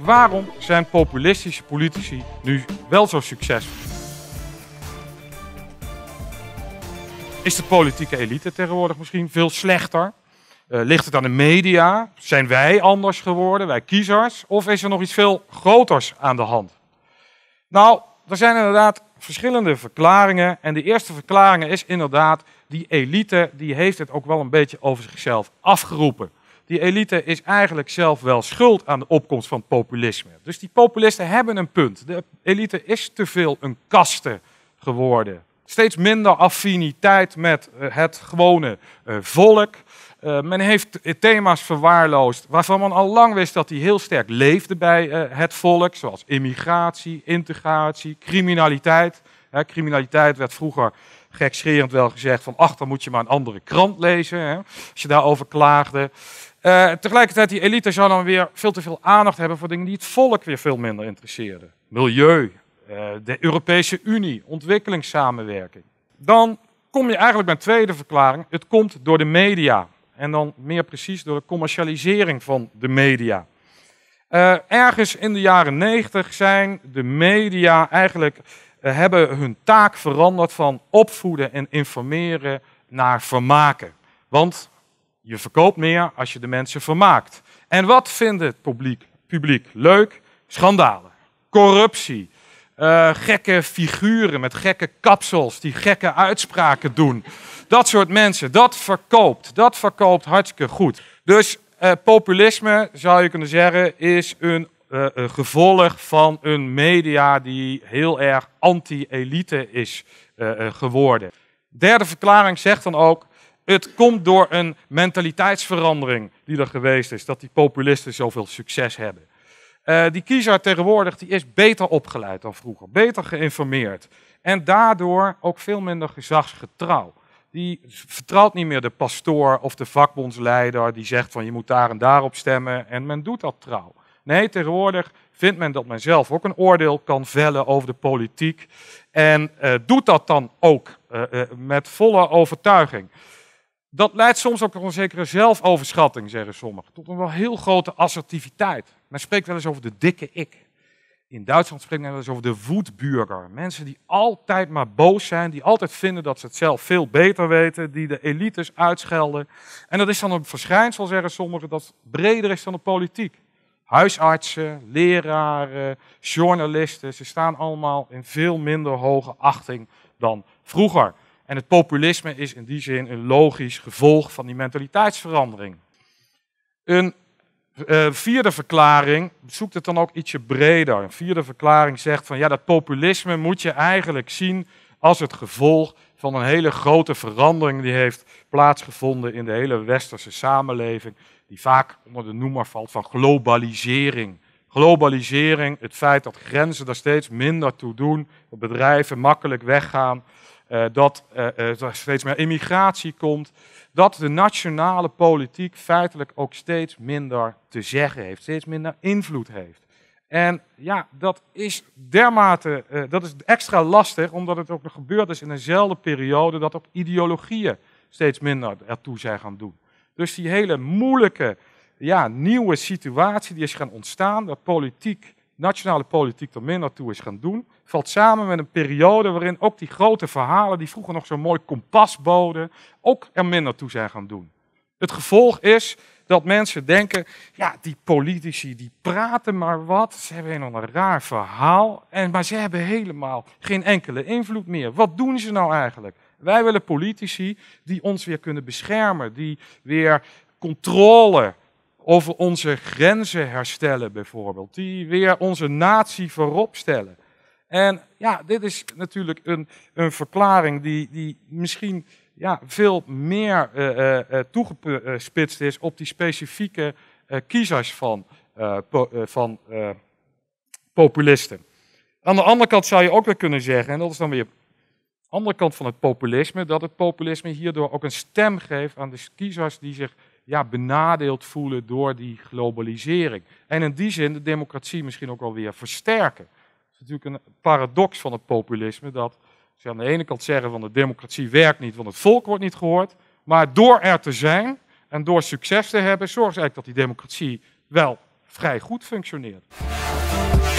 Waarom zijn populistische politici nu wel zo succesvol? Is de politieke elite tegenwoordig misschien veel slechter? Eh, ligt het aan de media? Zijn wij anders geworden, wij kiezers? Of is er nog iets veel groters aan de hand? Nou, er zijn inderdaad verschillende verklaringen. En de eerste verklaring is inderdaad, die elite die heeft het ook wel een beetje over zichzelf afgeroepen die elite is eigenlijk zelf wel schuld aan de opkomst van populisme. Dus die populisten hebben een punt. De elite is te veel een kaste geworden. Steeds minder affiniteit met eh, het gewone eh, volk. Eh, men heeft thema's verwaarloosd waarvan men al lang wist dat die heel sterk leefden bij het volk, zoals immigratie, integratie, criminaliteit. criminaliteit werd vroeger gekscherend wel gezegd van ach, dan moet je maar een andere krant lezen. als je daarover klaagde. Uh, tegelijkertijd, die elite zou dan weer veel te veel aandacht hebben voor dingen die het volk weer veel minder interesseren. Milieu, eh, de Europese Unie, ontwikkelingssamenwerking. Dan kom je eigenlijk bij een tweede verklaring. Het komt door de media. En dan meer precies door de commercialisering van de media. Eh, ergens in de jaren 90 zijn de media eigenlijk hebben hun taak veranderd van opvoeden en informeren naar vermaken. Want je verkoopt meer als je de mensen vermaakt. En wat vindt het publiek, publiek leuk? Schandalen, corruptie, eh, gekke figuren met gekke kapsels die gekke uitspraken doen. Dat soort mensen, dat verkoopt. Dat verkoopt hartstikke goed. Dus eh, populisme, zou je kunnen zeggen, is eh, een gevolg van een media die heel erg anti-elite is geworden. Derde verklaring zegt dan ook, het komt door een mentaliteitsverandering die er geweest is, dat die populisten zoveel succes hebben. Eh, die kiezer tegenwoordig die is beter opgeleid dan vroeger, beter geïnformeerd en daardoor ook veel minder gezagsgetrouw. Die vertrouwt niet meer de pastoor of de vakbondsleider die zegt van je moet daar en daar op stemmen en men doet dat trouw. Nee, tegenwoordig vindt men dat men zelf ook een oordeel kan vellen over de politiek en eh, doet dat dan ook eh, met volle overtuiging. Dat leidt soms ook tot een zekere zelfoverschatting, zeggen sommigen. Tot een wel heel grote assertiviteit. Men spreekt wel eens over de dikke ik. In Duitsland spreekt men wel eens over de woedburger. Mensen die altijd maar boos zijn, die altijd vinden dat ze het zelf veel beter weten, die de elites uitschelden. En dat is dan een verschijnsel, zeggen sommigen, dat breder is dan de politiek. Huisartsen, leraren, journalisten, ze staan allemaal in veel minder hoge achting dan vroeger. En het populisme is in die zin een logisch gevolg van die mentaliteitsverandering. Een eh, vierde verklaring zoekt het dan ook ietsje breder. Een vierde verklaring zegt van ja, dat populisme moet je eigenlijk zien als het gevolg van een hele grote verandering die heeft plaatsgevonden in de hele westerse samenleving, die vaak onder de noemer valt van globalisering. Globalisering, het feit dat grenzen daar steeds minder toe doen, dat bedrijven makkelijk weggaan, eh, eh, eh, dat er steeds meer immigratie komt, dat de nationale politiek feitelijk ook steeds minder te zeggen heeft, steeds minder invloed heeft. En ja, dat is dermate, dat is extra lastig, omdat het ook nog gebeurd is in dezelfde periode dat ook ideologieën steeds minder ertoe zijn gaan doen. Dus die hele moeilijke, ja, nieuwe situatie die is gaan ontstaan, dat politiek nationale politiek er minder toe is gaan doen, valt samen met een periode waarin ook die grote verhalen, die vroeger nog zo'n mooi kompas boden, ook er minder toe zijn gaan doen. Het gevolg is dat mensen denken, ja, die politici die praten maar wat, ze hebben een een raar verhaal, en, maar ze hebben helemaal geen enkele invloed meer. Wat doen ze nou eigenlijk? Wij willen politici die ons weer kunnen beschermen, die weer controle over onze grenzen herstellen bijvoorbeeld, die weer onze natie voorop stellen. En ja, dit is natuurlijk een, een verklaring die, die misschien ja, veel meer uh, toegespitst is op die specifieke kiezers van, van populisten. Aan de andere kant zou je ook weer kunnen zeggen, en dat is dan weer de andere kant van het populisme, dat het populisme hierdoor ook een stem geeft aan de kiezers die zich ja, benadeeld voelen door die globalisering. En in die zin de democratie misschien ook alweer versterken. Het is natuurlijk een paradox van het populisme dat ze aan de ene kant zeggen van de democratie werkt niet, want het volk wordt niet gehoord. Maar door er te zijn en door succes te hebben, zorgt ze eigenlijk dat die democratie wel vrij goed functioneert.